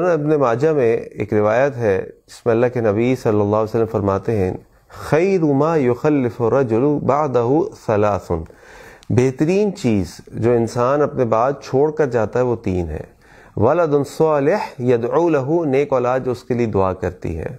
अपने माजा में एक रिवायत है जिसमें अल्लाह के नबी सल्लल्लाहु अलैहि वसल्लम फरमाते हैं खैर उमा युखलफ़रजुल बादहू सलासन बेहतरीन चीज़ जो इंसान अपने बाद छोड़ कर जाता है वो तीन है वलदनसलह यदलहू नेक औलाद जो उसके लिए दुआ करती है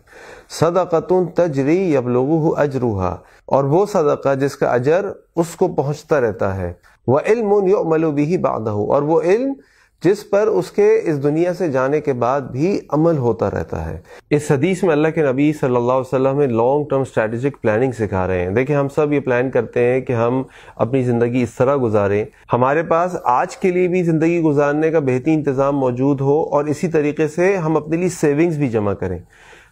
सदाकतुन तजरी यबलगू अजरूहा और वो सदाका जिसका अजर उसको पहुँचता रहता है वह इल्म ही बाहू और वो इल्म जिस पर उसके इस दुनिया से जाने के बाद भी अमल होता रहता है इस हदीस में अल्लाह के नबी सल्लल्लाहु अलैहि वसल्लम में लॉन्ग टर्म स्ट्रेटजिक प्लानिंग सिखा रहे हैं देखिए हम सब ये प्लान करते हैं कि हम अपनी ज़िंदगी इस तरह गुजारें हमारे पास आज के लिए भी ज़िंदगी गुजारने का बेहतरीन इंतज़ाम मौजूद हो और इसी तरीके से हम अपने लिए सेविंग्स भी जमा करें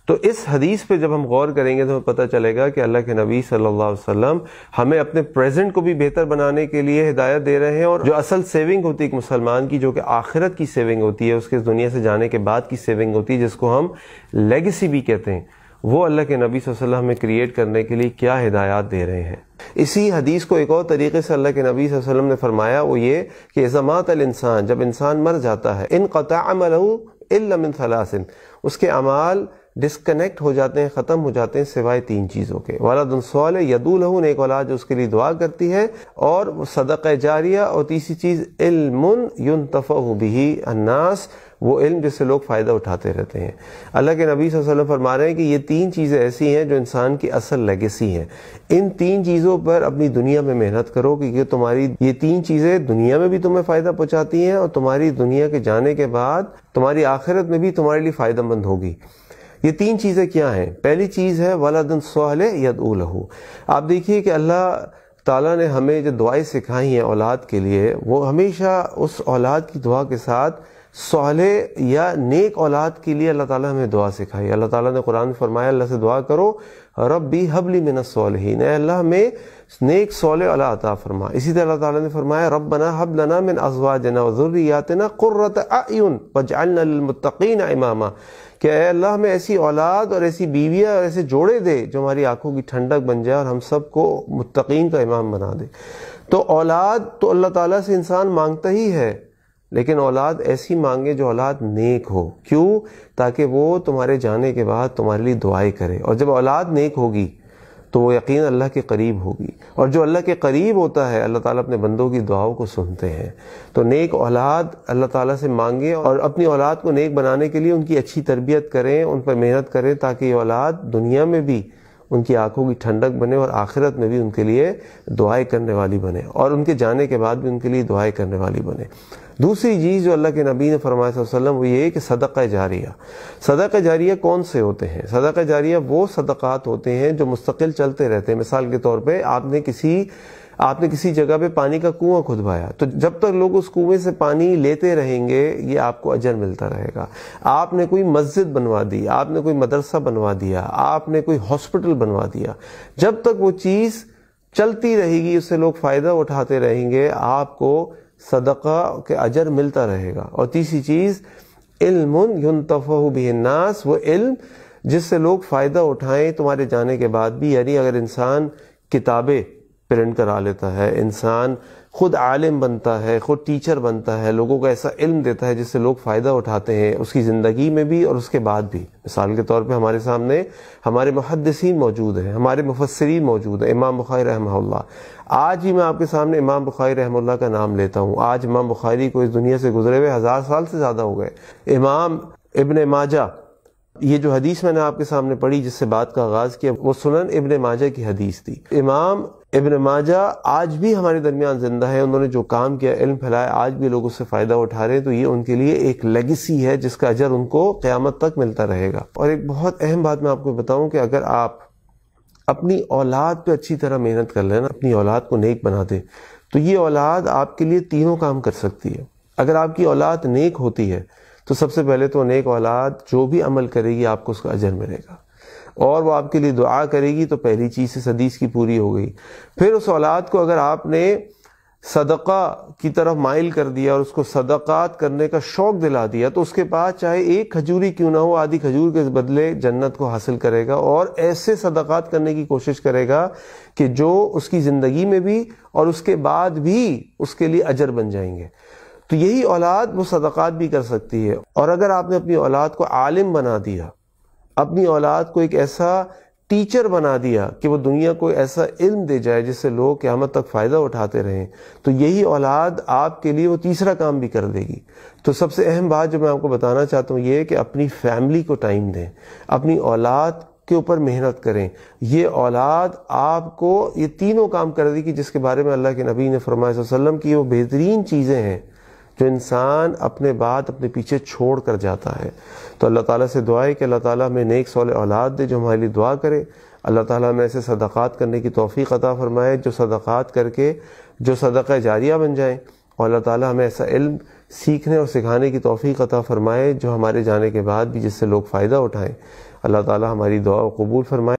तो इस हदीस पे जब हम गौर करेंगे तो हमें पता चलेगा कि अल्लाह के नबी सल्लल्लाहु अलैहि वसल्लम हमें अपने प्रेजेंट को भी बेहतर बनाने के लिए हिदायत दे रहे हैं और जो असल सेविंग होती है एक मुसलमान की जो कि आखिरत की सेविंग होती है उसके दुनिया से जाने के बाद की सेविंग होती है जिसको हम लेगेसी भी कहते हैं वो अल्लाह के नबी वसल्लम हमें क्रिएट करने के लिए क्या हिदायत दे रहे हैं इसी हदीस को एक और तरीके से अल्लाह के नबी वसल्लम ने फरमाया वो ये कि जमात अल इंसान जब इंसान मर जाता है इन कता अमल इल्लमिन उसके अमाल डिस्कनेक्ट हो जाते हैं ख़त्म हो जाते हैं सिवाय तीन चीज़ों के वालदनसवाल यदूलहून एक औलाद जो उसके लिए दुआ करती है और सदक जारिया और तीसरी चीज़ इल्मुन युन अन्नास वो इल्म जिससे लोग फ़ायदा उठाते रहते हैं अल्लाह के नबी वसल्लम फरमा रहे हैं कि ये तीन चीज़ें ऐसी हैं जो इंसान की असल लेगेसी हैं इन तीन चीज़ों पर अपनी दुनिया में मेहनत करो कि ये तुम्हारी ये तीन चीज़ें दुनिया में भी तुम्हें फ़ायदा पहुँचाती हैं और तुम्हारी दुनिया के जाने के बाद तुम्हारी आखिरत में भी तुम्हारे लिए मंद होगी ये तीन चीज़ें क्या हैं पहली चीज़ है दिन सहल यद लहू आप देखिए कि अल्लाह ताला ने हमें जो दुआएं सिखाई हैं औलाद के लिए वो हमेशा उस औलाद की दुआ के साथ सोहले या नेक औलाद के लिए अल्लाह ताला हमें दुआ सिखाई अल्लाह ताला ने कुरान फरमाया अल्लाह से दुआ करो रब भी हबली मिन सोलहीन अल्लाह में नेक सोल अला फरमा इसी तरह अल्लाह ताला ने फरमाया रब्बना हब लना मिन अजवाजना ज़ुर्रियातना कुर्रत अयुन वजअलना लिलमुत्तकीन इमामा कि अल्लाह हमें ऐसी औलाद और ऐसी बीवियाँ और ऐसे जोड़े दे जो हमारी आंखों की ठंडक बन जाए और हम सबको मुत्तकीन का इमाम बना दे तो औलाद तो अल्लाह ताला से इंसान मांगता ही है लेकिन औलाद ऐसी मांगे जो औलाद नेक हो क्यों ताकि वो तुम्हारे जाने के बाद तुम्हारे लिए दुआएं करे और जब औलाद नेक होगी तो वो यकीन अल्लाह के करीब होगी और जो अल्लाह के करीब होता है अल्लाह ताला अपने बंदों की दुआओं को सुनते हैं तो नेक औलाद अल्लाह ताला से मांगे और अपनी औलाद को नेक बनाने के लिए उनकी अच्छी तरबियत करें उन पर मेहनत करें ताकि ये औलाद दुनिया में भी उनकी आंखों की ठंडक बने और आखिरत में भी उनके लिए दुआएं करने वाली बने और उनके जाने के बाद भी उनके लिए दुआएं करने वाली बने दूसरी चीज़ जो अल्लाह के नबी ने फरमाया वसल्लम वो ये कि सदक़ जारिया सदक़ जारिया कौन से होते हैं सदक़ जारिया वो सदक़ात होते हैं जो मुस्तकिल चलते रहते हैं मिसाल के तौर पर आपने किसी आपने किसी जगह पे पानी का कुआं खुदवाया तो जब तक लोग उस कुएं से पानी लेते रहेंगे ये आपको अजर मिलता रहेगा आपने कोई मस्जिद बनवा दी आपने कोई मदरसा बनवा दिया आपने कोई हॉस्पिटल बनवा दिया जब तक वो चीज़ चलती रहेगी उससे लोग फ़ायदा उठाते रहेंगे आपको सदक़ा के अजर मिलता रहेगा और तीसरी चीज़ इल्म युनतफ़ नास वो इल्म जिससे लोग फ़ायदा उठाएं तुम्हारे जाने के बाद भी यानी अगर इंसान किताबें प्रिंट करा लेता है इंसान खुद आलिम बनता है खुद टीचर बनता है लोगों को ऐसा इल्म देता है जिससे लोग फ़ायदा उठाते हैं उसकी ज़िंदगी में भी और उसके बाद भी मिसाल के तौर पर हमारे सामने हमारे मुहदसिन मौजूद हैं हमारे मुफसरीन मौजूद है इमाम बुखारी रहमल्ला आज ही मैं आपके सामने इमाम बुखारी रहमल्ला का नाम लेता हूँ आज इमाम बुखारी को इस दुनिया से गुजरे हुए हज़ार साल से ज़्यादा हो गए इमाम इबन माजा ये जो हदीस मैंने आपके सामने पढ़ी जिससे बात का आगाज़ किया वो सुनन इबन माजा की हदीस थी इमाम इबन माजा आज भी हमारे दरमियान जिंदा है उन्होंने जो काम किया इल्म फैलाया आज भी लोग उससे फ़ायदा उठा रहे हैं तो ये उनके लिए एक लेगेसी है जिसका अजर उनको क़्यामत तक मिलता रहेगा और एक बहुत अहम बात मैं आपको बताऊँ कि अगर आप अपनी औलाद पर अच्छी तरह मेहनत कर लेना अपनी औलाद को नेक बना दे तो ये औलाद आपके लिए तीनों काम कर सकती है अगर आपकी औलाद नेक होती है तो सबसे पहले तो नेक औलाद जो भी अमल करेगी आपको उसका अजर मिलेगा और वो आपके लिए दुआ करेगी तो पहली चीज़ से सदीस की पूरी हो गई फिर उस औलाद को अगर आपने सदका की तरफ माइल कर दिया और उसको सदक़ात करने का शौक़ दिला दिया तो उसके बाद चाहे एक खजूरी क्यों ना हो आधी खजूर के बदले जन्नत को हासिल करेगा और ऐसे सदक़ात करने की कोशिश करेगा कि जो उसकी ज़िंदगी में भी और उसके बाद भी उसके लिए अजर बन जाएंगे तो यही औलाद वो सदक़ात भी कर सकती है और अगर आपने अपनी औलाद को आलिम बना दिया अपनी औलाद को एक ऐसा टीचर बना दिया कि वो दुनिया को ऐसा इल्म दे जाए जिससे लोग क्यामत तक फ़ायदा उठाते रहें तो यही औलाद आपके लिए वो तीसरा काम भी कर देगी तो सबसे अहम बात जो मैं आपको बताना चाहता हूँ ये कि अपनी फैमिली को टाइम दें अपनी औलाद के ऊपर मेहनत करें ये औलाद आपको ये तीनों काम कर देगी जिसके बारे में अल्लाह के नबी ने फरमाया वसल्लम की वो बेहतरीन चीज़ें हैं जो तो इंसान अपने बात अपने पीछे छोड़ कर जाता है तो अल्लाह ताला से दुआ है कि अल्लाह ताला हमें नेक सौल औलाद दे जो हमारे लिए दुआ करे अल्लाह ताला हमें ऐसे सदाक़ात करने की तोफ़ी अता फ़रमाए जो सदाक़ात करके जो सदक़ जारिया बन जाए और अल्लाह ताला हमें ऐसा इल्म सीखने और सिखाने की तोफ़ी अता फ़रमाए जो हमारे जाने के बाद भी जिससे लोग फ़ायदा उठाएँ अल्लाह ताला हमारी दुआ कबूल फरमाए